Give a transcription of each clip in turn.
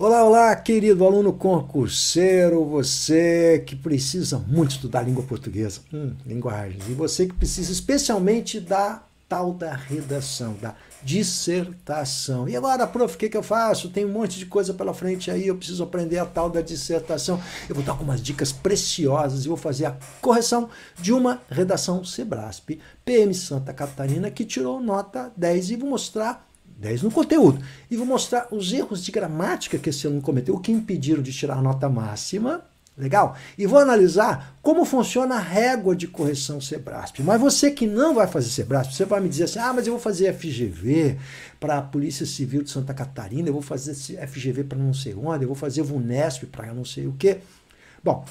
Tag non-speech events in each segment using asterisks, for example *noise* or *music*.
Olá, olá, querido aluno concurseiro, você que precisa muito estudar língua portuguesa, hum, linguagens, e você que precisa especialmente da tal da redação, da dissertação. E agora, prof, o que, que eu faço? Tem um monte de coisa pela frente aí, eu preciso aprender a tal da dissertação. Eu vou dar algumas dicas preciosas e vou fazer a correção de uma redação Sebrasp PM Santa Catarina que tirou nota 10 e vou mostrar 10 no conteúdo. E vou mostrar os erros de gramática que esse aluno cometeu, o que impediram de tirar a nota máxima. Legal? E vou analisar como funciona a régua de correção Sebrasp. Mas você que não vai fazer Sebrasp, você vai me dizer assim: ah, mas eu vou fazer FGV para a Polícia Civil de Santa Catarina, eu vou fazer FGV para não sei onde, eu vou fazer VUNESP para não sei o quê. Bom,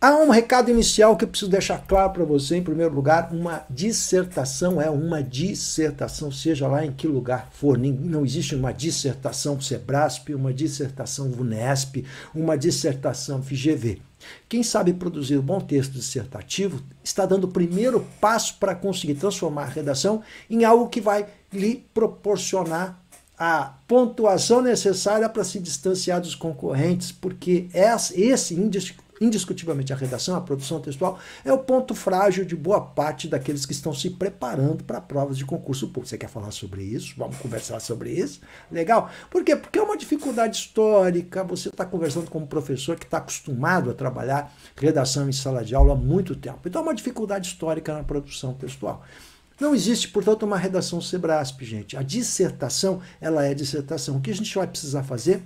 Há um recado inicial que eu preciso deixar claro para você, em primeiro lugar, uma dissertação é uma dissertação, seja lá em que lugar for. Não existe uma dissertação Sebrasp, uma dissertação Vunesp, uma dissertação FGV. Quem sabe produzir um bom texto dissertativo está dando o primeiro passo para conseguir transformar a redação em algo que vai lhe proporcionar a pontuação necessária para se distanciar dos concorrentes, porque esse índice Indiscutivelmente, a redação, a produção textual é o ponto frágil de boa parte daqueles que estão se preparando para provas de concurso público. Você quer falar sobre isso? Vamos conversar sobre isso? Legal? Por quê? Porque é uma dificuldade histórica. Você está conversando com um professor que está acostumado a trabalhar redação em sala de aula há muito tempo. Então, é uma dificuldade histórica na produção textual. Não existe, portanto, uma redação Sebrasp, gente. A dissertação, ela é dissertação. O que a gente vai precisar fazer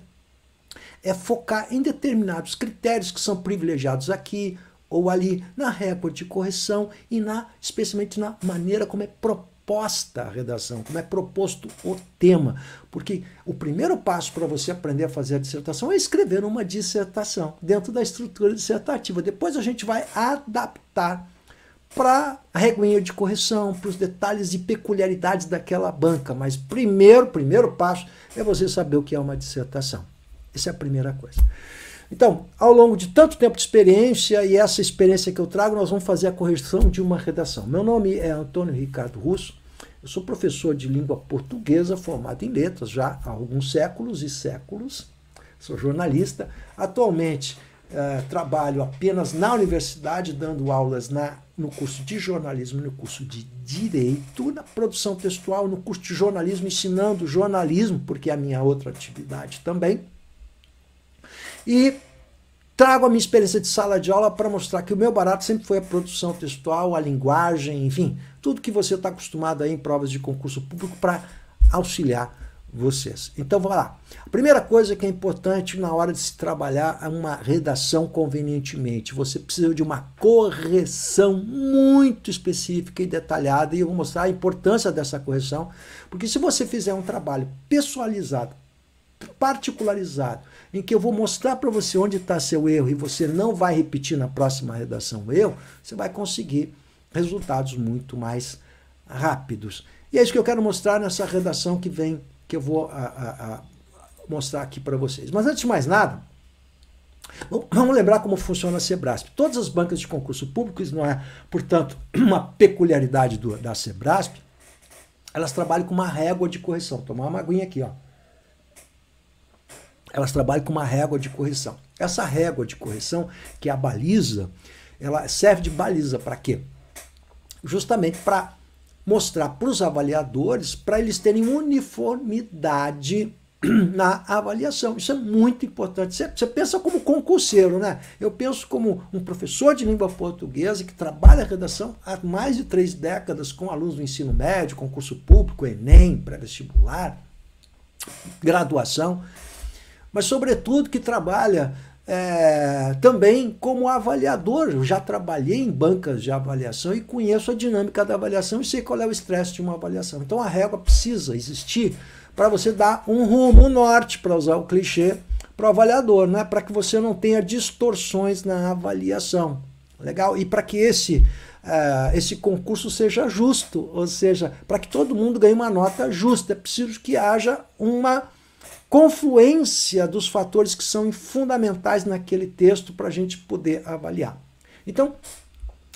é focar em determinados critérios que são privilegiados aqui ou ali, na recorde de correção e na especialmente na maneira como é proposta a redação, como é proposto o tema. Porque o primeiro passo para você aprender a fazer a dissertação é escrever uma dissertação dentro da estrutura dissertativa. Depois a gente vai adaptar para a reguinha de correção, para os detalhes e peculiaridades daquela banca. Mas primeiro, primeiro passo é você saber o que é uma dissertação. Essa é a primeira coisa. Então, ao longo de tanto tempo de experiência e essa experiência que eu trago, nós vamos fazer a correção de uma redação. Meu nome é Antônio Ricardo Russo, eu sou professor de língua portuguesa, formado em letras já há alguns séculos e séculos, sou jornalista. Atualmente eh, trabalho apenas na universidade, dando aulas na, no curso de jornalismo, no curso de direito, na produção textual, no curso de jornalismo, ensinando jornalismo, porque é a minha outra atividade também e trago a minha experiência de sala de aula para mostrar que o meu barato sempre foi a produção textual, a linguagem, enfim, tudo que você está acostumado aí em provas de concurso público para auxiliar vocês. Então vamos lá. A primeira coisa que é importante na hora de se trabalhar é uma redação convenientemente. Você precisa de uma correção muito específica e detalhada, e eu vou mostrar a importância dessa correção, porque se você fizer um trabalho pessoalizado, particularizado, em que eu vou mostrar para você onde está seu erro e você não vai repetir na próxima redação o erro, você vai conseguir resultados muito mais rápidos. E é isso que eu quero mostrar nessa redação que vem, que eu vou a, a, a mostrar aqui para vocês. Mas antes de mais nada, Vamos lembrar como funciona a Sebrasp. Todas as bancas de concurso público, isso não é, portanto, *clears throat* uma peculiaridade do, da Sebrasp, elas trabalham com uma régua de correção. Tomar uma aguinha aqui, ó elas trabalham com uma régua de correção. Essa régua de correção, que é a baliza, ela serve de baliza para quê? Justamente para mostrar para os avaliadores, para eles terem uniformidade *clears throat* na avaliação. Isso é muito importante. Você, pensa como concurseiro, né? Eu penso como um professor de língua portuguesa que trabalha a redação há mais de três décadas com alunos do ensino médio, concurso público, Enem, pré-vestibular, graduação mas, sobretudo, que trabalha é, também como avaliador. Eu já trabalhei em bancas de avaliação e conheço a dinâmica da avaliação e sei qual é o estresse de uma avaliação. Então, a régua precisa existir para você dar um rumo, um norte, para usar o clichê, para o avaliador, né? para que você não tenha distorções na avaliação. Legal? E para que esse uh, esse concurso seja justo, ou seja, para que todo mundo ganhe uma nota justa, é preciso que haja uma confluência dos fatores que são fundamentais naquele texto para a gente poder avaliar. Então,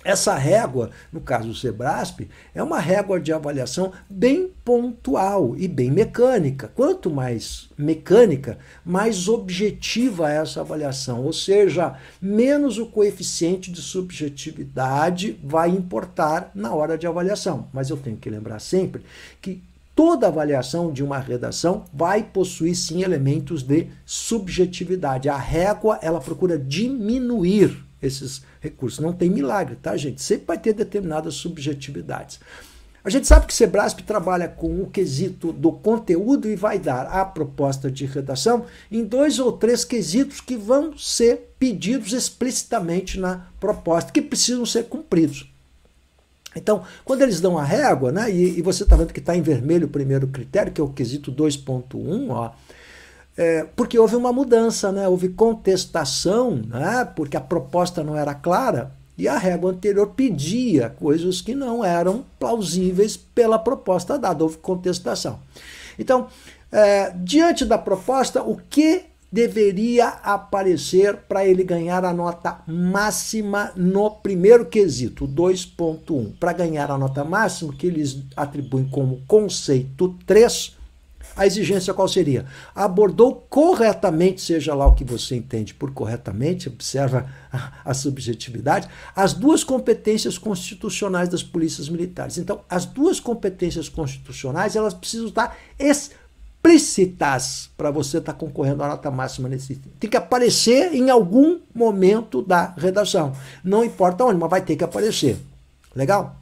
essa régua, no caso do Sebrasp, é uma régua de avaliação bem pontual e bem mecânica. Quanto mais mecânica, mais objetiva é essa avaliação, ou seja, menos o coeficiente de subjetividade vai importar na hora de avaliação. Mas eu tenho que lembrar sempre que toda avaliação de uma redação vai possuir sim elementos de subjetividade. A régua, ela procura diminuir esses recursos. Não tem milagre, tá, gente? Sempre vai ter determinadas subjetividades. A gente sabe que o Sebrasp trabalha com o quesito do conteúdo e vai dar a proposta de redação em dois ou três quesitos que vão ser pedidos explicitamente na proposta, que precisam ser cumpridos. Então, quando eles dão a régua, né, e, e você está vendo que está em vermelho o primeiro critério, que é o quesito 2.1, ó, é, porque houve uma mudança, né, houve contestação, né, porque a proposta não era clara, e a régua anterior pedia coisas que não eram plausíveis pela proposta dada, houve contestação. Então, é, diante da proposta, o que deveria aparecer para ele ganhar a nota máxima no primeiro quesito, 2.1. Para ganhar a nota máxima, que eles atribuem como conceito 3, a exigência qual seria? Abordou corretamente, seja lá o que você entende por corretamente, observa a, a subjetividade, as duas competências constitucionais das polícias militares. Então, as duas competências constitucionais, elas precisam estar explícitas para você estar tá concorrendo à nota máxima nesse item. Tem que aparecer em algum momento da redação. Não importa onde, mas vai ter que aparecer. Legal?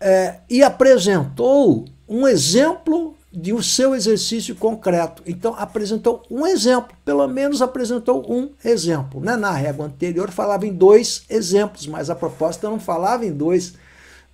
É, e apresentou um exemplo de o um seu exercício concreto. Então, apresentou um exemplo, pelo menos apresentou um exemplo. Né? Na régua anterior falava em dois exemplos, mas a proposta não falava em dois.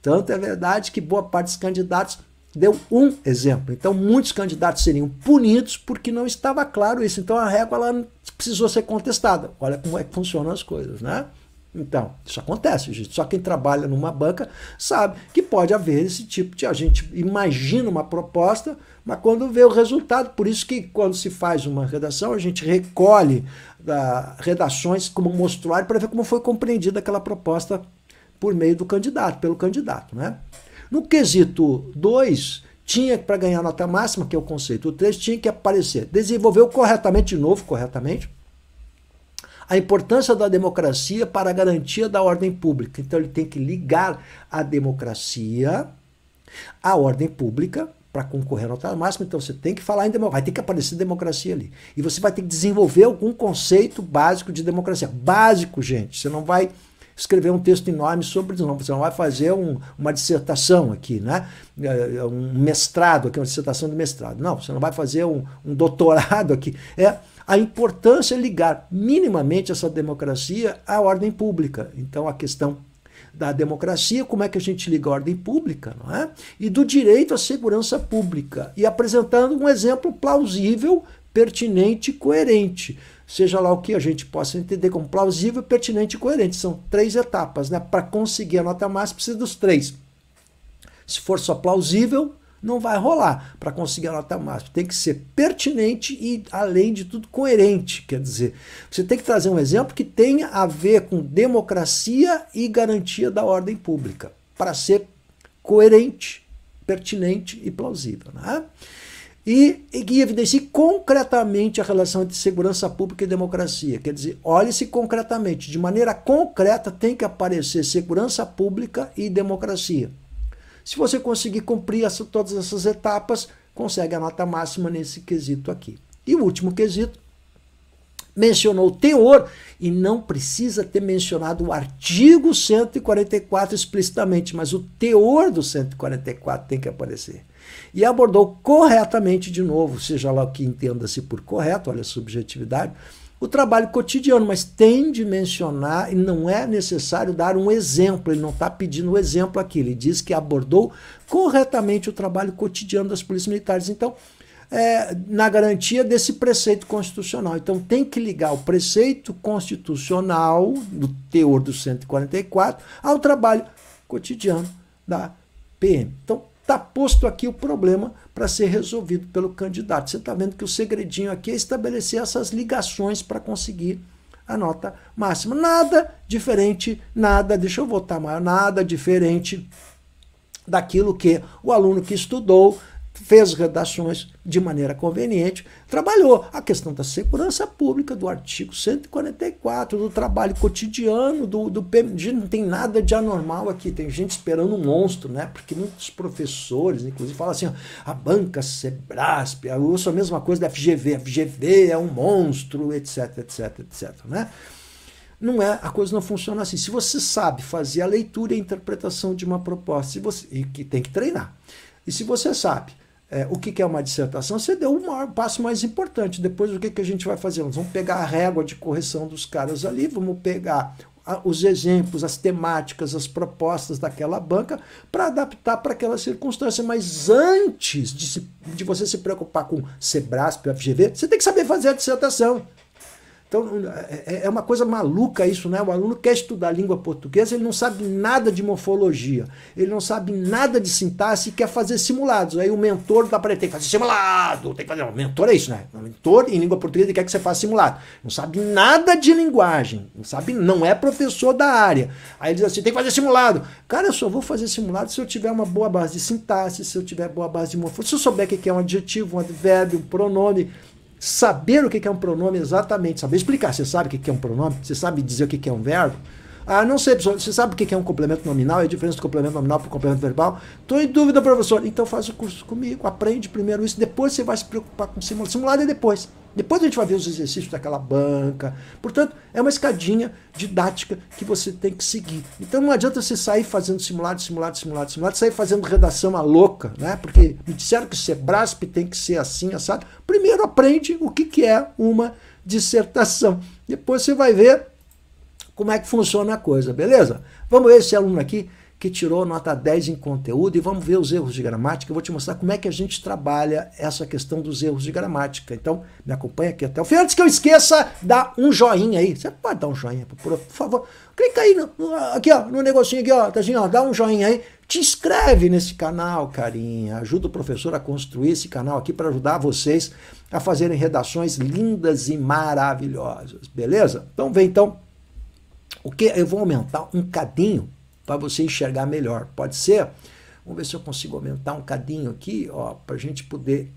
Tanto é verdade que boa parte dos candidatos Deu um exemplo. Então, muitos candidatos seriam punidos porque não estava claro isso. Então, a régua ela precisou ser contestada. Olha como é que funcionam as coisas, né? Então, isso acontece, gente. Só quem trabalha numa banca sabe que pode haver esse tipo de. A gente imagina uma proposta, mas quando vê o resultado, por isso que quando se faz uma redação, a gente recolhe da, ah, redações como mostruário para ver como foi compreendida aquela proposta por meio do candidato, pelo candidato, né? No quesito 2, tinha para ganhar nota máxima, que é o conceito 3, tinha que aparecer. Desenvolveu corretamente, de novo, corretamente, a importância da democracia para a garantia da ordem pública. Então ele tem que ligar a democracia à ordem pública para concorrer à nota máxima, então você tem que falar em democracia, vai ter que aparecer democracia ali. E você vai ter que desenvolver algum conceito básico de democracia. Básico, gente. Você não vai escrever um texto enorme sobre isso, não, você não vai fazer um, uma dissertação aqui, né? É, é um mestrado aqui, uma dissertação de mestrado. Não, você não vai fazer um, um doutorado aqui. É a importância ligar minimamente essa democracia à ordem pública. Então, a questão da democracia, como é que a gente liga a ordem pública, não é? E do direito à segurança pública. E apresentando um exemplo plausível pertinente e coerente. Seja lá o que a gente possa entender como plausível, pertinente e coerente. São três etapas, né? Para conseguir a nota máxima, precisa dos três. Se for só plausível, não vai rolar para conseguir a nota máxima. Tem que ser pertinente e, além de tudo, coerente. Quer dizer, você tem que trazer um exemplo que tenha a ver com democracia e garantia da ordem pública, para ser coerente, pertinente e plausível. Né? e, e evidencie concretamente a relação entre segurança pública e democracia. Quer dizer, olhe-se concretamente, de maneira concreta tem que aparecer segurança pública e democracia. Se você conseguir cumprir essa, todas essas etapas, consegue a nota máxima nesse quesito aqui. E o último quesito mencionou o teor e não precisa ter mencionado o artigo 144 explicitamente, mas o teor do 144 tem que aparecer. E abordou corretamente, de novo, seja lá o que entenda-se por correto, olha a subjetividade, o trabalho cotidiano, mas tem de mencionar, e não é necessário dar um exemplo, ele não está pedindo o exemplo aqui, ele diz que abordou corretamente o trabalho cotidiano das polícias militares. Então, é, na garantia desse preceito constitucional. Então tem que ligar o preceito constitucional do teor do 144 ao trabalho cotidiano da PM. Então Está posto aqui o problema para ser resolvido pelo candidato. Você está vendo que o segredinho aqui é estabelecer essas ligações para conseguir a nota máxima. Nada diferente, nada, deixa eu voltar mais, nada diferente daquilo que o aluno que estudou fez redações de maneira conveniente, trabalhou a questão da segurança pública, do artigo 144, do trabalho cotidiano, do, do Não tem nada de anormal aqui, tem gente esperando um monstro, né? Porque muitos professores, inclusive, falam assim: ó, a banca Sebrasp, eu ouço a mesma coisa da FGV, a FGV é um monstro, etc, etc, etc, né? não é, a coisa não funciona assim. Se você sabe fazer a leitura e a interpretação de uma proposta, se você, e que tem que treinar. E se você sabe é, o que, que, é uma dissertação, você deu o maior passo mais importante. Depois, o que, que a gente vai fazer? Nós vamos pegar a régua de correção dos caras ali, vamos pegar os exemplos, as temáticas, as propostas daquela banca para adaptar para aquela circunstância. Mas antes de, se, de, você se preocupar com Sebrasp, FGV, você tem que saber fazer a dissertação. Então, é, é uma coisa maluca isso, né? O aluno quer estudar língua portuguesa, ele não sabe nada de morfologia, ele não sabe nada de sintaxe e quer fazer simulados. Aí o mentor dá para ele, tem que fazer simulado, tem que fazer. Não, mentor é isso, né? O mentor em língua portuguesa quer que você faça simulado. Não sabe nada de linguagem, não sabe, não é professor da área. Aí ele diz assim, tem que fazer simulado. Cara, eu só vou fazer simulado se eu tiver uma boa base de sintaxe, se eu tiver boa base de morfologia, se eu souber o que é um adjetivo, um advérbio, um pronome saber o que é um pronome exatamente, saber explicar. Você sabe o que é um pronome? Você sabe dizer o que é um verbo? Ah, não sei, professor. Você sabe o que é um complemento nominal? É a diferença do complemento nominal para o complemento verbal? Estou em dúvida, professor. Então faz o curso comigo, aprende primeiro isso, depois você vai se preocupar com o simulado. Simulado é depois. Depois a gente vai ver os exercícios daquela banca. Portanto, é uma escadinha didática que você tem que seguir. Então não adianta você sair fazendo simulado, simulado, simulado, simulado, sair fazendo redação à louca, né? Porque me disseram que Sebrasp tem que ser assim, assado. Primeiro aprende o que, que é uma dissertação. Depois você vai ver como é que funciona a coisa, beleza? Vamos ver esse aluno aqui que tirou nota 10 em conteúdo e vamos ver os erros de gramática. Eu vou te mostrar como é que a gente trabalha essa questão dos erros de gramática. Então, me acompanha aqui até o fim. Antes que eu esqueça, dá um joinha aí. Você pode dar um joinha, por favor. Clica aí, no, aqui ó, no negocinho aqui, ó, tá assim, ó, dá um joinha aí. Te inscreve nesse canal, carinha. Ajuda o professor a construir esse canal aqui para ajudar vocês a fazerem redações lindas e maravilhosas, beleza? Então vem então o que eu vou aumentar um cadinho para você enxergar melhor. Pode ser? Vamos ver se eu consigo aumentar um cadinho aqui, ó, para a gente poder,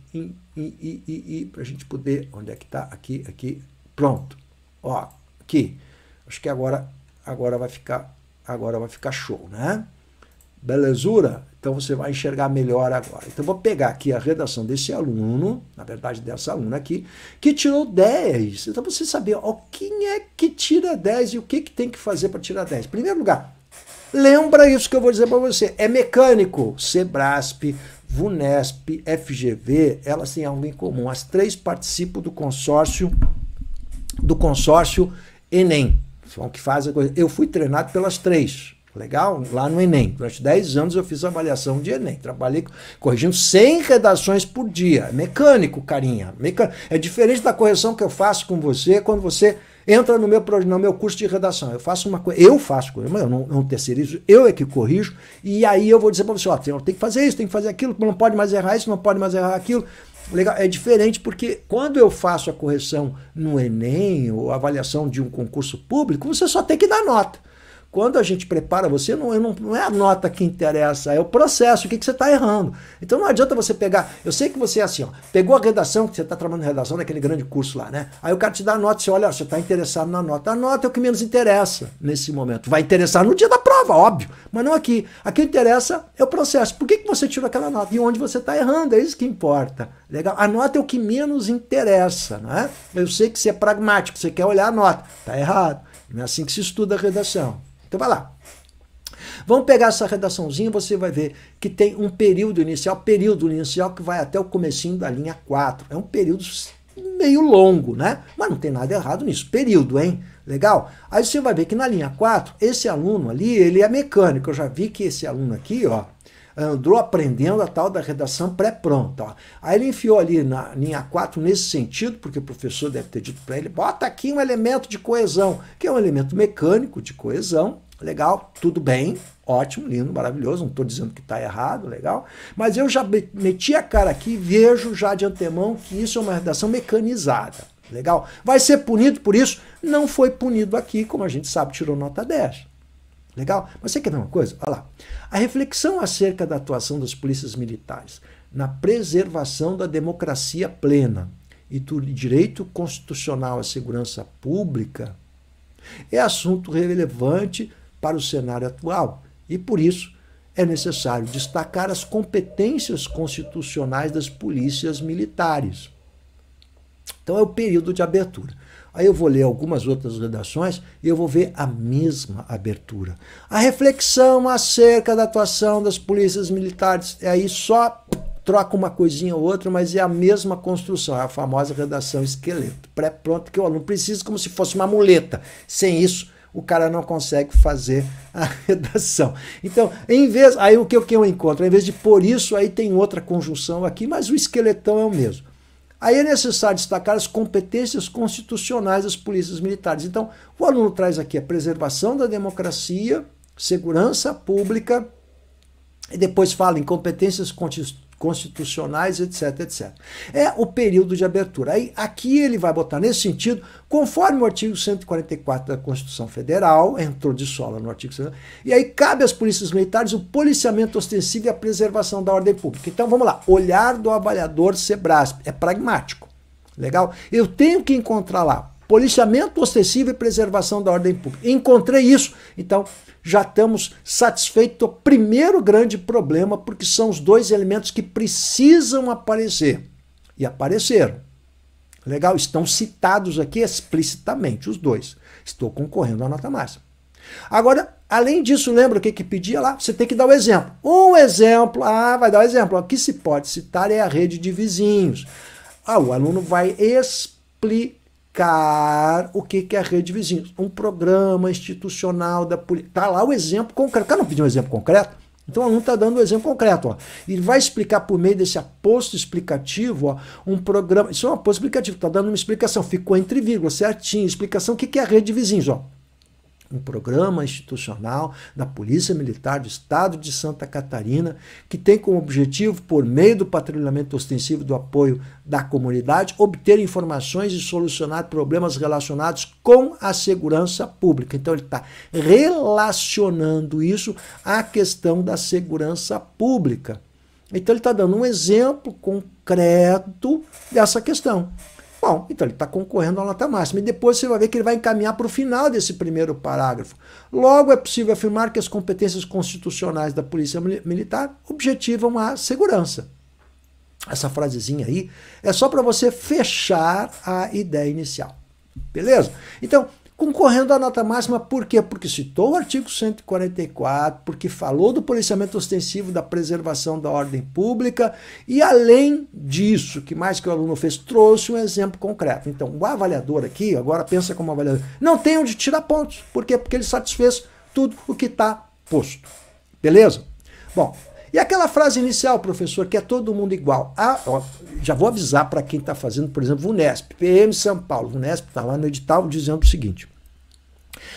para a gente poder, onde é que está? Aqui, aqui, pronto. Ó, aqui. Acho que agora, agora vai ficar, agora vai ficar show, né? Belezura? Então você vai enxergar melhor agora. Então vou pegar aqui a redação desse aluno, na verdade dessa aluna aqui, que tirou 10. Então você saber, ó, quem é que tira 10 e o que, que tem que fazer para tirar 10. Em primeiro lugar, lembra isso que eu vou dizer para você. É mecânico, Sebrasp, Vunesp, FGV, elas têm algo em comum. As três participam do consórcio do consórcio Enem. São que fazem a coisa. Eu fui treinado pelas três Legal? Lá no Enem. Durante 10 anos eu fiz avaliação de Enem. Trabalhei corrigindo 100 redações por dia. Mecânico, carinha. Mecânico. É diferente da correção que eu faço com você quando você entra no meu, no meu curso de redação. Eu faço uma coisa, eu faço coisa, mas eu não, não terceirizo, eu é que corrijo, e aí eu vou dizer para você, ó, tem, tem que fazer isso, tem que fazer aquilo, não pode mais errar isso, não pode mais errar aquilo. Legal, é diferente porque quando eu faço a correção no Enem ou avaliação de um concurso público, você só tem que dar nota. Quando a gente prepara você, não, não, não é a nota que interessa, é o processo, o que, que você está errando. Então não adianta você pegar. Eu sei que você é assim, ó, pegou a redação, que você está trabalhando redação naquele grande curso lá, né? Aí o cara te dá a nota, você olha, ó, você está interessado na nota. A nota é o que menos interessa nesse momento. Vai interessar no dia da prova, óbvio, mas não aqui. Aqui interessa é o processo. Por que, que você tirou aquela nota? E onde você está errando? É isso que importa. Legal? A nota é o que menos interessa, não é? Eu sei que você é pragmático, você quer olhar a nota. Está errado. Não é assim que se estuda a redação. Então vai lá. Vamos pegar essa redaçãozinha, você vai ver que tem um período inicial, período inicial que vai até o comecinho da linha 4. É um período meio longo, né? Mas não tem nada errado nisso, período, hein? Legal? Aí você vai ver que na linha 4, esse aluno ali, ele é mecânico. Eu já vi que esse aluno aqui, ó, andou aprendendo a tal da redação pré-pronta. Aí ele enfiou ali na linha 4 nesse sentido, porque o professor deve ter dito para ele: bota aqui um elemento de coesão, que é um elemento mecânico de coesão. Legal, tudo bem, ótimo, lindo, maravilhoso. Não estou dizendo que está errado, legal. Mas eu já meti a cara aqui e vejo já de antemão que isso é uma redação mecanizada. Legal? Vai ser punido por isso? Não foi punido aqui, como a gente sabe, tirou nota 10. Legal? Mas você quer ver uma coisa? Olha lá. A reflexão acerca da atuação das polícias militares na preservação da democracia plena e do direito constitucional à segurança pública é assunto relevante para o cenário atual e, por isso, é necessário destacar as competências constitucionais das polícias militares. Então, é o período de abertura. Aí eu vou ler algumas outras redações e eu vou ver a mesma abertura. A reflexão acerca da atuação das polícias militares. É aí só troca uma coisinha ou outra, mas é a mesma construção, é a famosa redação esqueleto, pré-pronto que o aluno precisa, como se fosse uma muleta. Sem isso, o cara não consegue fazer a *laughs* redação. Então, em vez, aí o que eu, que eu encontro, em vez de por isso, aí tem outra conjunção aqui, mas o esqueletão é o mesmo. Aí é necessário destacar as competências constitucionais das polícias militares. Então, o aluno traz aqui a preservação da democracia, segurança pública, e depois fala em competências constitucionais, etc, etc. É o período de abertura. Aí, aqui ele vai botar nesse sentido, conforme o artigo 144 da Constituição Federal, entrou de sola no artigo 144, e aí cabe às polícias militares o policiamento ostensivo e a preservação da ordem pública. Então, vamos lá, olhar do avaliador Sebrasp, é pragmático, legal? Eu tenho que encontrar lá, policiamento ostensivo e preservação da ordem pública. Encontrei isso, então já estamos satisfeitos o primeiro grande problema, porque são os dois elementos que precisam aparecer. E apareceram. Legal? Estão citados aqui explicitamente, os dois. Estou concorrendo à nota máxima. Agora, além disso, lembra o que, que pedia lá? Você tem que dar o um exemplo. Um exemplo, ah, vai dar o um exemplo. O que se pode citar é a rede de vizinhos. Ah, o aluno vai explicar explicar o que, que é a rede vizinhos. Um programa institucional da polícia. Está lá o exemplo concreto. O cara não pediu um exemplo concreto? Então o aluno está dando um exemplo concreto. Ó. Ele vai explicar por meio desse aposto explicativo ó, um programa. Isso é um aposto explicativo, está dando uma explicação, ficou entre vírgulas, certinho, explicação o que, que é a rede de vizinhos. Ó um programa institucional da Polícia Militar do Estado de Santa Catarina, que tem como objetivo, por meio do patrulhamento ostensivo do apoio da comunidade, obter informações e solucionar problemas relacionados com a segurança pública. Então, ele está relacionando isso à questão da segurança pública. Então, ele está dando um exemplo concreto dessa questão. Bom, então ele está concorrendo à nota máxima. E depois você vai ver que ele vai encaminhar para o final desse primeiro parágrafo. Logo, é possível afirmar que as competências constitucionais da Polícia Militar objetivam a segurança. Essa frasezinha aí é só para você fechar a ideia inicial. Beleza? Então, concorrendo à nota máxima, por quê? Porque citou o artigo 144, porque falou do policiamento ostensivo, da preservação da ordem pública, e além disso, que mais que o aluno fez, trouxe um exemplo concreto. Então, o avaliador aqui, agora pensa como avaliador, não tem onde tirar pontos, por quê? Porque ele satisfez tudo o que está posto. Beleza? Bom, e aquela frase inicial, professor, que é todo mundo igual. Ah, ó, já vou avisar para quem está fazendo, por exemplo, o Unesp, PM São Paulo. O Unesp está lá no edital dizendo o seguinte: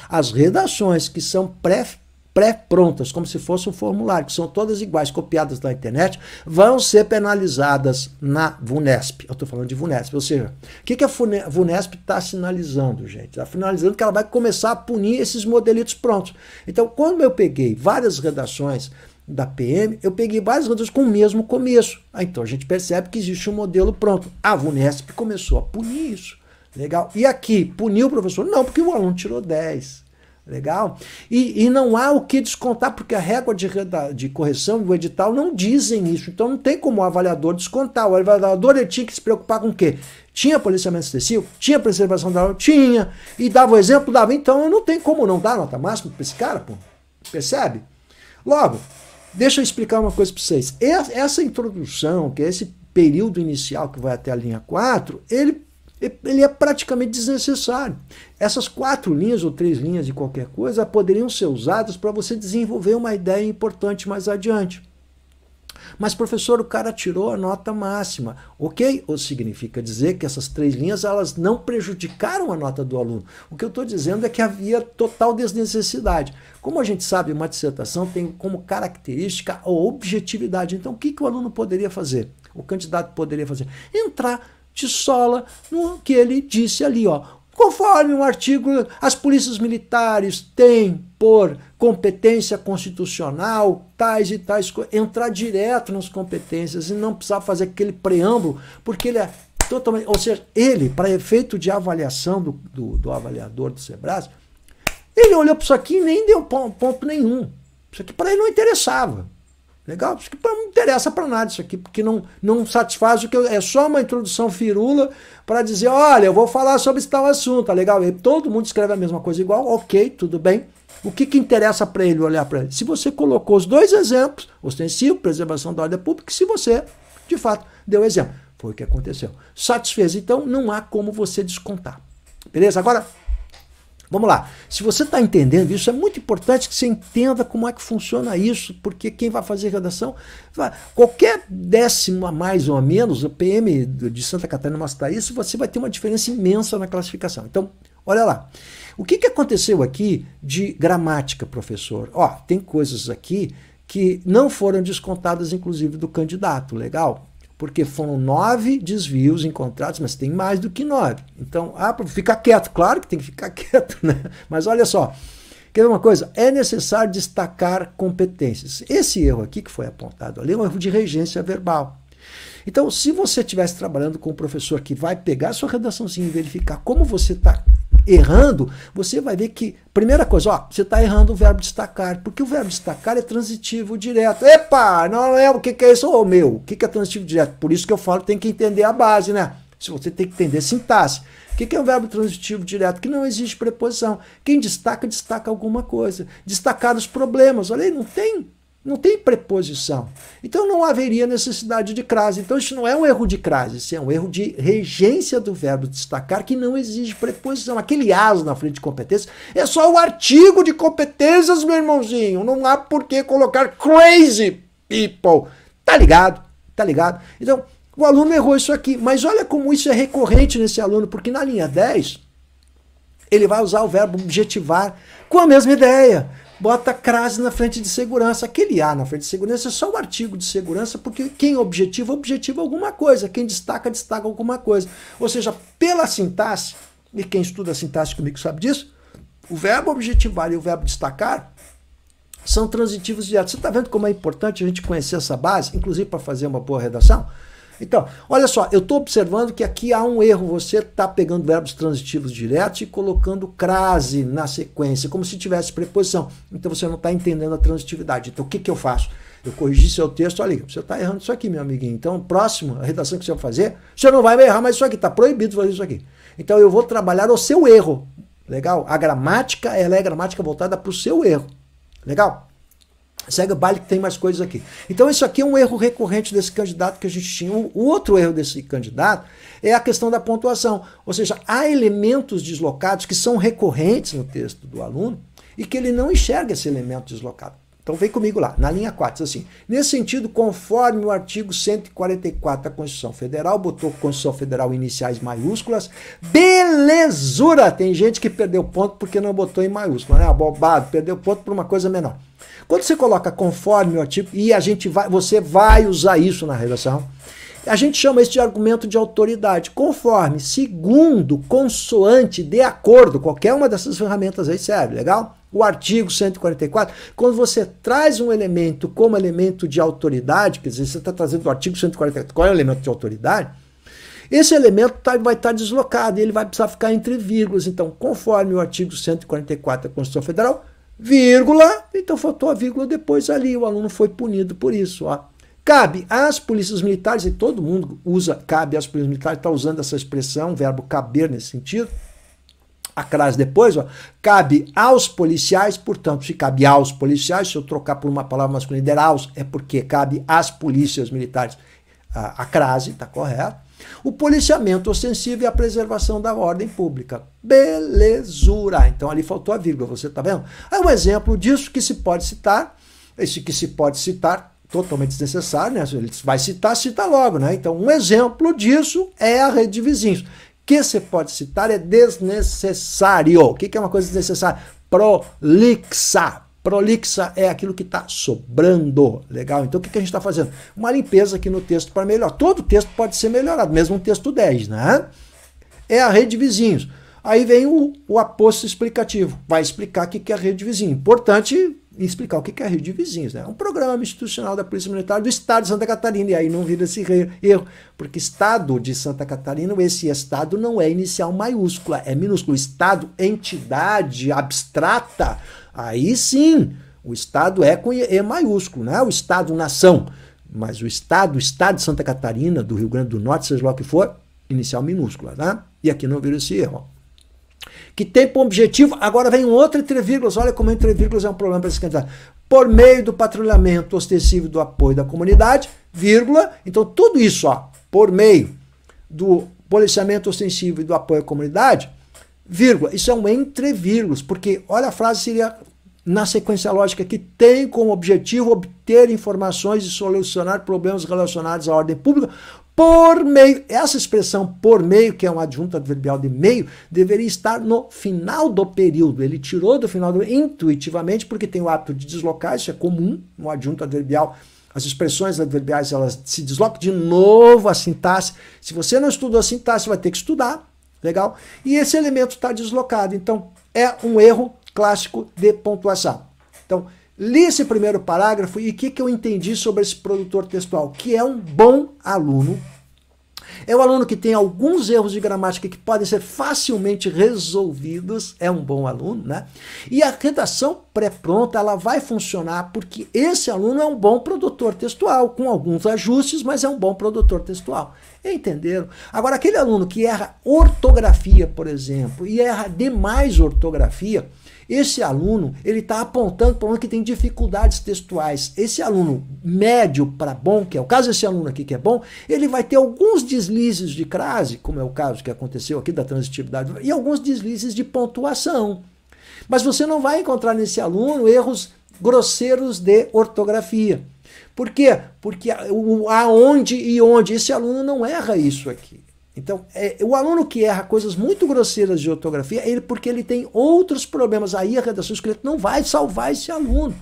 as redações que são pré pré-prontas, como se fosse um formulário, que são todas iguais, copiadas da internet, vão ser penalizadas na VUNESP. Eu estou falando de VUNESP, ou seja, o que, que a VUNESP está sinalizando, gente? Está sinalizando que ela vai começar a punir esses modelitos prontos. Então, quando eu peguei várias redações da PM, eu peguei várias outras com o mesmo começo. Ah, então a gente percebe que existe um modelo pronto. a VUNESP começou a punir isso. Legal. E aqui, puniu o professor? Não, porque o aluno tirou 10. Legal? E, e não há o que descontar, porque a régua de, de correção do edital não dizem isso. Então não tem como o avaliador descontar. O avaliador ele tinha que se preocupar com o quê? Tinha policiamento excessivo? Tinha preservação da aula? Tinha. E dava o exemplo? Dava. Então não tem como não dar nota máxima para esse cara, pô. Percebe? Logo, Deixa eu explicar uma coisa para vocês. Essa introdução, que é esse período inicial que vai até a linha 4, ele, ele é praticamente desnecessário. Essas quatro linhas ou três linhas de qualquer coisa poderiam ser usadas para você desenvolver uma ideia importante mais adiante. Mas, professor, o cara tirou a nota máxima. Ok? Ou significa dizer que essas três linhas elas não prejudicaram a nota do aluno. O que eu estou dizendo é que havia total desnecessidade. Como a gente sabe, uma dissertação tem como característica a objetividade. Então, o que, que o aluno poderia fazer? O candidato poderia fazer? Entrar de sola no que ele disse ali, ó. Conforme um artigo, as polícias militares têm por competência constitucional, tais e tais coisas, entrar direto nas competências e não precisar fazer aquele preâmbulo, porque ele é totalmente. Ou seja, ele, para efeito de avaliação do, do, do avaliador do Sebras, ele olhou para isso aqui e nem deu ponto, ponto nenhum. Isso aqui para ele não interessava. Legal? Porque não interessa para nada isso aqui, porque não, não satisfaz o que eu, é só uma introdução firula para dizer, olha, eu vou falar sobre esse tal assunto, tá legal? E todo mundo escreve a mesma coisa igual, ok, tudo bem. O que, que interessa para ele olhar para ele? Se você colocou os dois exemplos, ostensivo, preservação da ordem pública, se você, de fato, deu exemplo. Foi o que aconteceu. Satisfez, então, não há como você descontar. Beleza? Agora, Vamos lá. Se você está entendendo isso, é muito importante que você entenda como é que funciona isso, porque quem vai fazer redação, qualquer décimo a mais ou a menos, o PM de Santa Catarina mostra isso, você vai ter uma diferença imensa na classificação. Então, olha lá. O que, que aconteceu aqui de gramática, professor? Ó, tem coisas aqui que não foram descontadas, inclusive, do candidato, legal? porque foram nove desvios encontrados, mas tem mais do que nove. Então, ah, ficar quieto, claro que tem que ficar *laughs* quieto, né? Mas olha só, quer ver uma coisa? É necessário destacar competências. Esse erro aqui que foi apontado ali é um erro de regência verbal. Então, se você estivesse trabalhando com um professor que vai pegar sua redaçãozinha e verificar como você está errando, você vai ver que, primeira coisa, ó, você está errando o verbo destacar, porque o verbo destacar é transitivo direto. Epa, não é o que, que é isso, ô meu, o que, que é transitivo direto? Por isso que eu falo, tem que entender a base, né? Se você tem que entender sintaxe. O que, que é um verbo transitivo direto? Que não existe preposição. Quem destaca, destaca alguma coisa. Destacar os problemas. Olha aí, não tem não tem preposição. Então não haveria necessidade de crase. Então isso não é um erro de crase, isso é um erro de regência do verbo destacar que não exige preposição. Aquele as na frente de competências é só o artigo de competências, meu irmãozinho. Não há por que colocar crazy people. Tá ligado? Tá ligado? Então, o aluno errou isso aqui, mas olha como isso é recorrente nesse aluno, porque na linha 10 ele vai usar o verbo objetivar com a mesma ideia bota crase na frente de segurança. Aquele A na frente de segurança é só o artigo de segurança, porque quem objetiva, objetiva alguma coisa. Quem destaca, destaca alguma coisa. Ou seja, pela sintaxe, e quem estuda sintaxe comigo sabe disso, o verbo objetivar e o verbo destacar são transitivos diretos. Você está vendo como é importante a gente conhecer essa base, inclusive para fazer uma boa redação? Então, olha só, eu estou observando que aqui há um erro. Você está pegando verbos transitivos diretos e colocando crase na sequência, como se tivesse preposição. Então você não está entendendo a transitividade. Então o que, que eu faço? Eu corrigi seu texto, olha, você está errando isso aqui, meu amiguinho. Então, próximo, a redação que você vai fazer, você não vai errar mais isso aqui, está proibido fazer isso aqui. Então eu vou trabalhar o seu erro. Legal? A gramática, ela é gramática voltada para o seu erro. Legal? Segue o baile que tem mais coisas aqui. Então, isso aqui é um erro recorrente desse candidato que a gente tinha. O outro erro desse candidato é a questão da pontuação. Ou seja, há elementos deslocados que são recorrentes no texto do aluno e que ele não enxerga esse elemento deslocado. Então, vem comigo lá, na linha 4, assim. Nesse sentido, conforme o artigo 144 da Constituição Federal, botou Constituição Federal iniciais maiúsculas, belezura! Tem gente que perdeu ponto porque não botou em maiúscula, né? Abobado, perdeu ponto por uma coisa menor. Quando você coloca conforme o tipo, e a gente vai, você vai usar isso na redação, a gente chama isso de argumento de autoridade. Conforme, segundo, consoante, de acordo, qualquer uma dessas ferramentas aí serve, legal? O artigo 144, quando você traz um elemento como elemento de autoridade, quer dizer, você está trazendo o artigo 144 qual é o elemento de autoridade, esse elemento tá, vai estar tá deslocado, ele vai precisar ficar entre vírgulas. Então, conforme o artigo 144 da Constituição Federal, vírgula, então faltou a vírgula depois ali, o aluno foi punido por isso. Ó. Cabe às polícias militares, e todo mundo usa cabe às polícias militares, está usando essa expressão, verbo caber nesse sentido, a crase depois, ó, cabe aos policiais, portanto, se cabe aos policiais, se eu trocar por uma palavra masculina, der aos, é porque cabe às polícias militares. A, a crase, está correto? O policiamento ostensivo e a preservação da ordem pública. Belezura. Então ali faltou a vírgula, você está vendo? É um exemplo disso que se pode citar, esse que se pode citar totalmente desnecessário, né? Ele vai citar, cita logo, né? Então um exemplo disso é a rede de vizinhos. Que você pode citar é desnecessário. O que é uma coisa desnecessária? Prolixa Prolixa é aquilo que está sobrando. Legal? Então o que, que a gente está fazendo? Uma limpeza aqui no texto para melhorar. Todo texto pode ser melhorado, mesmo um texto 10, né? É a rede de vizinhos. Aí vem o, o aposto explicativo. Vai explicar o que, que é a rede de vizinho. Importante explicar o que é Rio de Vizinhos. Né? É um programa institucional da Polícia Militar do Estado de Santa Catarina, e aí não vira esse erro, porque Estado de Santa Catarina, esse Estado não é inicial maiúscula, é minúsculo. Estado, entidade abstrata, aí sim, o Estado é com E é maiúsculo, não é o Estado-nação, mas o Estado, o Estado de Santa Catarina, do Rio Grande do Norte, seja lá o que for, inicial minúscula, tá? E aqui não vira esse erro que tem como objetivo, agora vem um outro entre vírgulas, olha como entre vírgulas é um problema para esse candidato. Por meio do patrulhamento ostensivo do apoio da comunidade, vírgula, então tudo isso, ó, por meio do policiamento ostensivo e do apoio à comunidade, vírgula, isso é um entre vírgulas, porque olha a frase seria na sequência lógica que tem como objetivo obter informações e solucionar problemas relacionados à ordem pública por meio. Essa expressão por meio, que é um adjunto adverbial de meio, deveria estar no final do período. Ele tirou do final do intuitivamente, porque tem o hábito de deslocar, isso é comum no um adjunto adverbial. As expressões adverbiais elas se deslocam de novo a sintaxe. Se você não estudou a sintaxe, vai ter que estudar. Legal? E esse elemento está deslocado. Então, é um erro clássico de pontuação. Então, Li esse primeiro parágrafo e o que, que eu entendi sobre esse produtor textual? Que é um bom aluno, é um aluno que tem alguns erros de gramática que podem ser facilmente resolvidos, é um bom aluno, né? E a redação pré-pronta, ela vai funcionar porque esse aluno é um bom produtor textual, com alguns ajustes, mas é um bom produtor textual. Entenderam? Agora, aquele aluno que erra ortografia, por exemplo, e erra demais ortografia, esse aluno, ele está apontando para um que tem dificuldades textuais. Esse aluno médio para bom, que é o caso desse aluno aqui que é bom, ele vai ter alguns deslizes de crase, como é o caso que aconteceu aqui da transitividade, e alguns deslizes de pontuação. Mas você não vai encontrar nesse aluno erros grosseiros de ortografia. Por quê? Porque o aonde e onde, esse aluno não erra isso aqui. Então, é, o aluno que erra coisas muito grosseiras de ortografia, ele porque ele tem outros problemas. Aí a redação escrita não vai salvar esse aluno.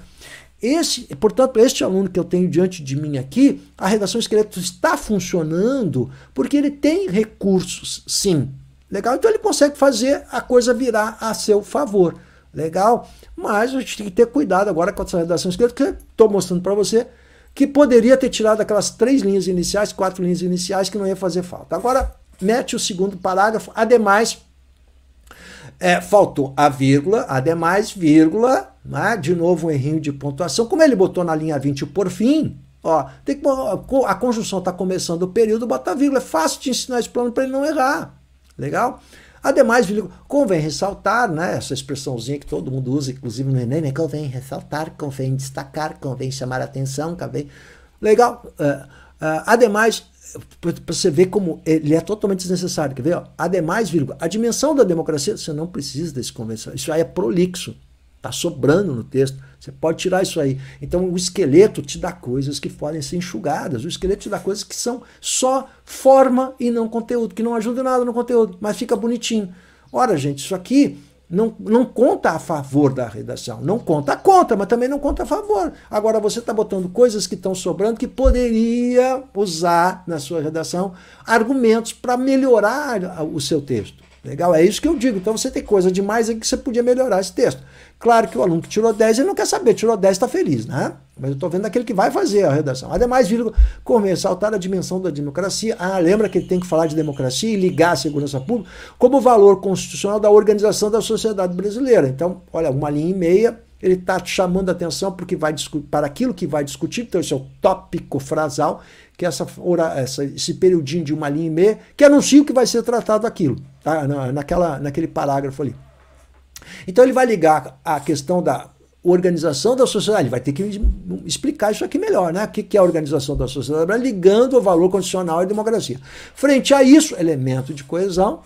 Esse, portanto, este aluno que eu tenho diante de mim aqui, a redação escrita está funcionando porque ele tem recursos, sim. Legal? Então ele consegue fazer a coisa virar a seu favor. Legal? Mas a gente tem que ter cuidado agora com essa redação escrita, que eu estou mostrando para você que poderia ter tirado aquelas três linhas iniciais, quatro linhas iniciais, que não ia fazer falta. Agora, mete o segundo parágrafo, ademais, é, faltou a vírgula, ademais, vírgula, né? de novo um errinho de pontuação. Como ele botou na linha 20 por fim, ó, tem que, a conjunção está começando o período, bota a vírgula. É fácil de ensinar esse plano para ele não errar. Legal? Ademais, convém ressaltar, né? Essa expressãozinha que todo mundo usa, inclusive no Enem, né? Convém ressaltar, convém destacar, convém chamar atenção, convém. Legal? Uh, é, uh, é, ademais, para você ver como ele é totalmente desnecessário. Quer ver? Ademais, vírgula, a dimensão da democracia, você não precisa desse convenção. Isso aí é prolixo. Está sobrando no texto. Você pode tirar isso aí. Então, o esqueleto te dá coisas que podem ser enxugadas. O esqueleto te dá coisas que são só forma e não conteúdo, que não ajudam nada no conteúdo, mas fica bonitinho. Ora, gente, isso aqui não, não conta a favor da redação. Não conta contra, mas também não conta a favor. Agora você está botando coisas que estão sobrando que poderia usar na sua redação argumentos para melhorar o seu texto. Legal? É isso que eu digo. Então você tem coisa demais aí que você podia melhorar esse texto. Claro que o aluno que tirou 10, ele não quer saber, tirou 10, está feliz, né? Mas eu estou vendo aquele que vai fazer a redação. Ademais, vírgula, como ressaltar a dimensão da democracia. Ah, lembra que ele tem que falar de democracia e ligar a segurança pública como valor constitucional da organização da sociedade brasileira. Então, olha, uma linha e meia, ele está chamando a atenção porque vai para aquilo que vai discutir, então esse é o tópico frasal, que é essa, essa, esse periodinho de uma linha e meia, que anuncia o que vai ser tratado aquilo tá? naquela, naquele parágrafo ali. Então ele vai ligar a questão da organização da sociedade, ele vai ter que explicar isso aqui melhor, né? O que é a organização da sociedade ligando o valor condicional à democracia. Frente a isso, elemento de coesão,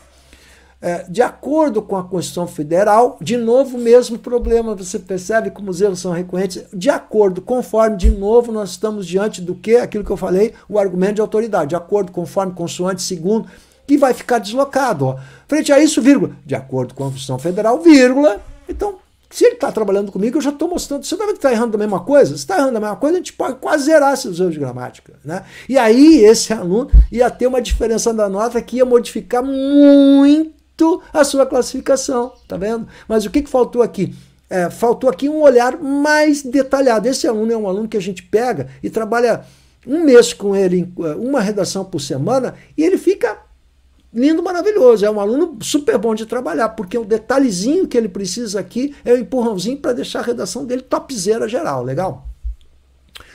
é, de acordo com a Constituição Federal, de novo, mesmo problema, você percebe como os erros são recorrentes, de acordo, conforme, de novo, nós estamos diante do que? Aquilo que eu falei, o argumento de autoridade, de acordo, conforme, consoante, segundo, que vai ficar deslocado. Ó. Frente a isso, vírgula, de acordo com a Constituição Federal, vírgula. Então, se ele está trabalhando comigo, eu já estou mostrando. Você deve estar que está errando a mesma coisa? Se está errando a mesma coisa, a gente pode quase zerar seus erros de gramática. Né? E aí, esse aluno ia ter uma diferença da nota que ia modificar muito a sua classificação. Tá vendo? Mas o que, que faltou aqui? É, faltou aqui um olhar mais detalhado. Esse aluno é um aluno que a gente pega e trabalha um mês com ele, é, uma redação por semana, e ele fica lindo, maravilhoso. É um aluno super bom de trabalhar, porque o detalhezinho que ele precisa aqui é o empurrãozinho para deixar a redação dele topzera geral, legal?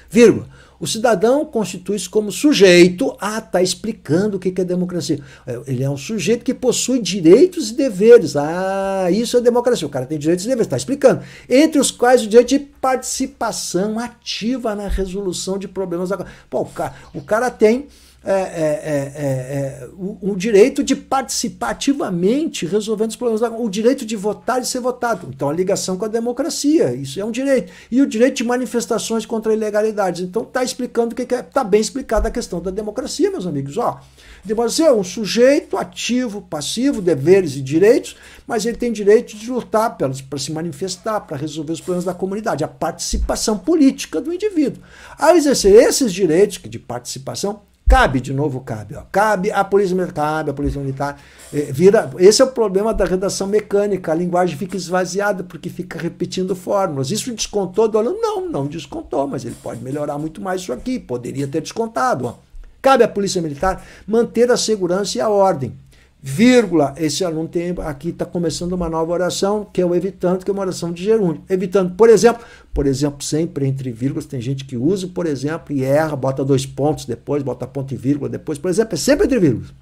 Vírgula. O cidadão constitui-se como sujeito. Ah, tá explicando o que é democracia. É, ele é um sujeito que possui direitos e deveres. Ah, isso é democracia. O cara tem direitos e deveres, está explicando. Entre os quais o direito de participação ativa na resolução de problemas. Pô, o cara, o cara tem é é, é, é, é, o, o, direito de participar ativamente resolvendo os problemas da o direito de votar e ser votado. Então, a ligação com a democracia, isso é um direito. E o direito de manifestações contra ilegalidades. Então, está explicando o que é. Está bem explicada a questão da democracia, meus amigos. Ó, democracia é um sujeito ativo, passivo, deveres e direitos, mas ele tem direito de lutar para se manifestar, para resolver os problemas da comunidade, a participação política do indivíduo. Ao exercer esses direitos de participação, Cabe, de novo, cabe. Ó. Cabe a polícia militar, cabe a polícia militar. É, vira, esse é o problema da redação mecânica. A linguagem fica esvaziada porque fica repetindo fórmulas. Isso descontou do aluno? Não, não descontou, mas ele pode melhorar muito mais isso aqui. Poderia ter descontado. Ó. Cabe à polícia militar manter a segurança e a ordem vírgula, esse aluno tem, aqui está começando uma nova oração, que é o evitando, que é uma oração de gerúndio. Evitando, por exemplo, por exemplo, sempre entre vírgulas, tem gente que usa, por exemplo, e erra, bota dois pontos depois, bota ponto e vírgula depois, por exemplo, é sempre entre vírgulas.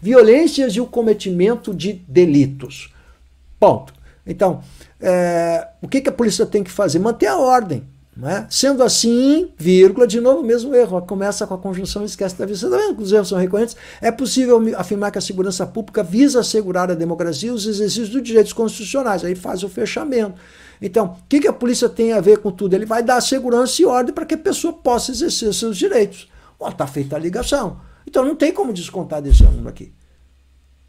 Violências e o cometimento de delitos. Ponto. Então, é, o que, que a polícia tem que fazer? Manter a ordem. É? Sendo assim, vírgula, de novo, mesmo erro. Começa com a conjunção e esquece da vírgula. Você está vendo que os erros são recorrentes? É possível afirmar que a segurança pública visa assegurar a democracia e os exercícios dos direitos constitucionais. Aí faz o fechamento. Então, o que, que a polícia tem a ver com tudo? Ele vai dar segurança e ordem para que a pessoa possa exercer seus direitos. Está feita a ligação. Então, não tem como descontar desse aluno aqui.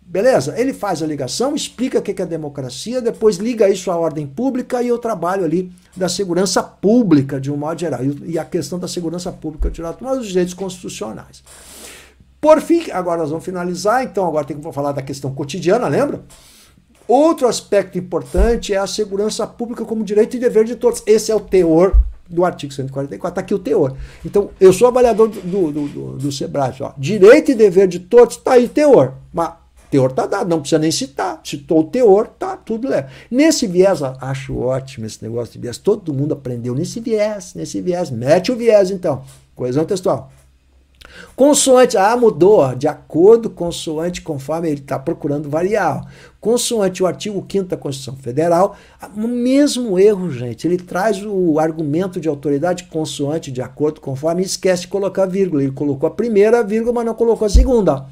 Beleza? Ele faz a ligação, explica o que é democracia, depois liga isso à ordem pública e o trabalho ali da segurança pública, de um modo geral. E a questão da segurança pública, tirado mas os direitos constitucionais. Por fim, agora nós vamos finalizar, então agora tem que falar da questão cotidiana, lembra? Outro aspecto importante é a segurança pública como direito e dever de todos. Esse é o teor do artigo 144, tá aqui o teor. Então, eu sou avaliador do, do, do, do Sebrae, ó. direito e dever de todos, está aí o teor. Mas teor tá dado, não precisa nem citar. Citou o teor, tá tudo leve. Nesse viés, acho ótimo esse negócio de viés. Todo mundo aprendeu nesse viés, nesse viés. Mete o viés, então. Coesão textual. Consoante, ah, mudou, de acordo, consoante, conforme ele está procurando variar. Consoante o artigo 5 da Constituição Federal, o mesmo erro, gente, ele traz o argumento de autoridade consoante, de acordo, conforme, e esquece de colocar vírgula. Ele colocou a primeira vírgula, mas não colocou a segunda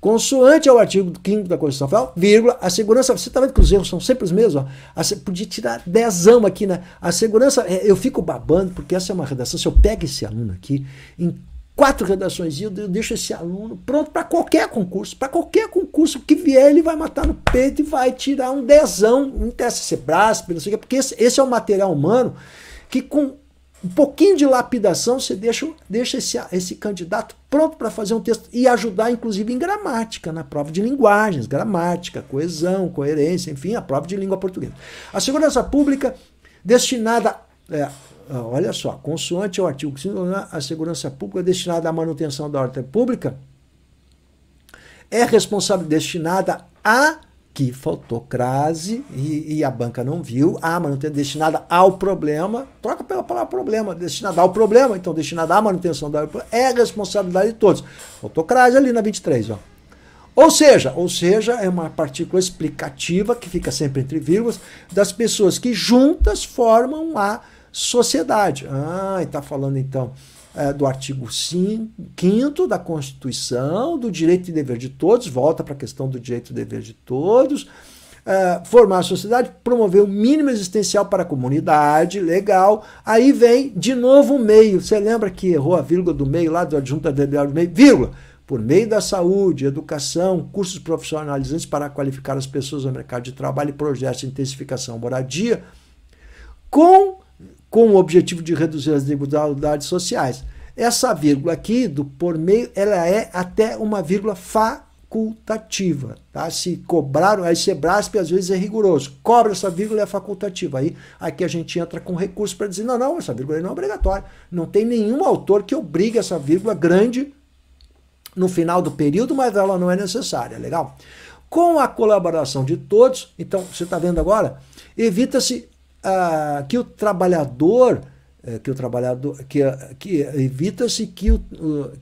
consoante ao artigo 5 da Constituição Federal, vírgula, a segurança. Você está vendo que os erros são sempre os mesmos? Ó, a, podia tirar dezão aqui, né? A segurança. É, eu fico babando, porque essa é uma redação. Se eu pego esse aluno aqui, em quatro redações, eu, eu deixo esse aluno pronto para qualquer concurso. Para qualquer concurso que vier, ele vai matar no peito e vai tirar um dezão. Não interessa ser não sei o quê, porque esse, esse é um material humano que com um pouquinho de lapidação, você deixa, deixa esse, esse candidato pronto para fazer um texto e ajudar, inclusive, em gramática, na prova de linguagens, gramática, coesão, coerência, enfim, a prova de língua portuguesa. A segurança pública destinada. É, olha só, consoante ao artigo 5, né, a segurança pública destinada à manutenção da ordem pública é responsável destinada a que faltou crase e, e, a banca não viu. A ah, manutenção destinada ao problema, troca pela palavra problema, destinada ao problema, então destinada à manutenção da é responsabilidade de todos. Faltou crase ali na 23, ó. Ou seja, ou seja, é uma partícula explicativa que fica sempre entre vírgulas das pessoas que juntas formam a sociedade. Ah, e tá falando então é, do artigo 5 da Constituição, do direito e dever de todos, volta para a questão do direito e dever de todos, é, formar a sociedade, promover o mínimo existencial para a comunidade, legal. Aí vem de novo o meio. Você lembra que errou a vírgula do meio lá do adjunto adverbial do meio? Vírgula por meio da saúde, educação, cursos profissionalizantes para qualificar as pessoas no mercado de trabalho e projetos de intensificação moradia, com com o objetivo de reduzir as desigualdades sociais. Essa vírgula aqui do por meio, ela é até uma vírgula facultativa, tá? Se cobraram, aí Sebrasp às vezes é rigoroso, cobra essa vírgula é facultativa. Aí aqui a gente entra com recurso para dizer, não, não, essa vírgula não é obrigatória. Não tem nenhum autor que obrigue essa vírgula grande no final do período, mas ela não é necessária, legal? Com a colaboração de todos, então você está vendo agora, evita-se ah, que o trabalhador é, que o trabalhador que, que evita-se que, o,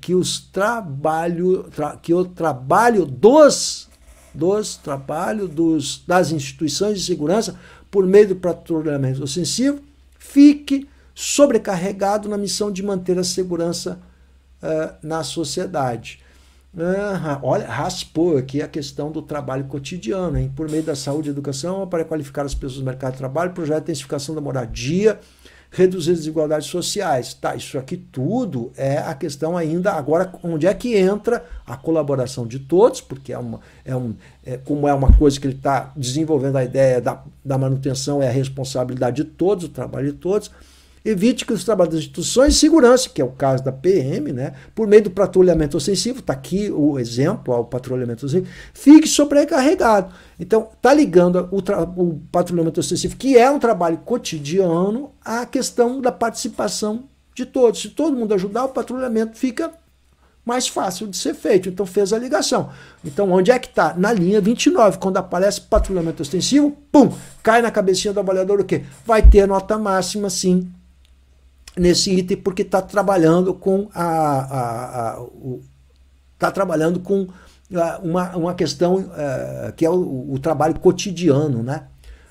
que os trabalho tra, que o trabalho dos dos trabalho dos das instituições de segurança por meio do patrulhamento ofensivo fique sobrecarregado na missão de manter a segurança uh, na sociedade ah, olha, raspou aqui a questão do trabalho cotidiano, hein? Por meio da saúde e educação, para qualificar as pessoas no mercado de trabalho, projeto de intensificação da moradia, reduzir desigualdades sociais. Tá, isso aqui tudo é a questão ainda agora onde é que entra a colaboração de todos, porque é uma, é um, é, como é uma coisa que ele está desenvolvendo a ideia da, da manutenção, é a responsabilidade de todos, o trabalho de todos evite que os trabalhadores de instituições de segurança, que é o caso da PM, né, por meio do patrulhamento ostensivo, está aqui o exemplo ao patrulhamento ostensivo, fique sobrecarregado. Então, está ligando o, o patrulhamento ostensivo, que é um trabalho cotidiano, à questão da participação de todos. Se todo mundo ajudar, o patrulhamento fica mais fácil de ser feito. Então fez a ligação. Então onde é que está? Na linha 29, quando aparece patrulhamento ostensivo, pum, cai na cabecinha do trabalhador o quê? Vai ter nota máxima sim nesse item porque está trabalhando com a, a, a o, tá trabalhando com uma, uma questão uh, que é o, o, trabalho cotidiano né,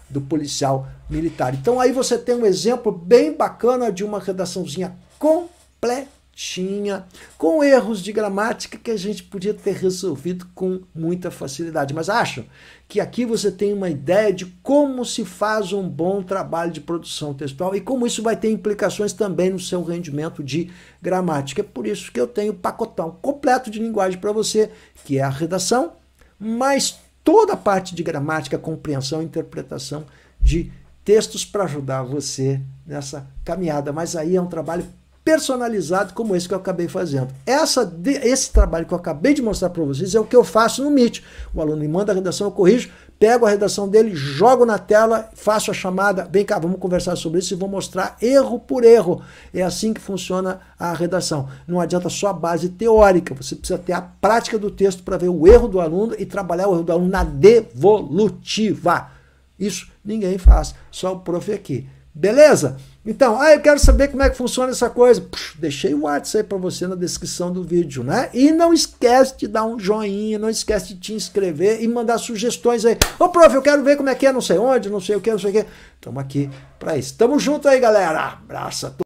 do policial militar. Então aí você tem um exemplo bem bacana de uma redaçãozinha completa tinha, com erros de gramática que a gente podia ter resolvido com muita facilidade. Mas acho que aqui você tem uma ideia de como se faz um bom trabalho de produção textual e como isso vai ter implicações também no seu rendimento de gramática. É por isso que eu tenho o pacotão completo de linguagem para você, que é a redação, mas toda a parte de gramática, compreensão e interpretação de textos para ajudar você nessa caminhada. Mas aí é um trabalho personalizado como esse que eu acabei fazendo. Essa, esse trabalho que eu acabei de mostrar para vocês é o que eu faço no Meet. O aluno me manda a redação, eu corrijo, pego a redação dele, jogo na tela, faço a chamada, vem cá, vamos conversar sobre isso e vou mostrar erro por erro. É assim que funciona a redação. Não adianta só a base teórica, você precisa ter a prática do texto para ver o erro do aluno e trabalhar o erro do aluno na devolutiva. Isso ninguém faz, só o prof aqui. Beleza? Então, ah, eu quero saber como é que funciona essa coisa. Puxa, deixei o WhatsApp aí para você na descrição do vídeo, né? E não esquece de dar um joinha, não esquece de te inscrever e mandar sugestões aí. Ô, prof, eu quero ver como é que é, não sei onde, não sei o que, não sei o que. Tamo aqui para isso. Tamo junto aí, galera. Abraço a todos.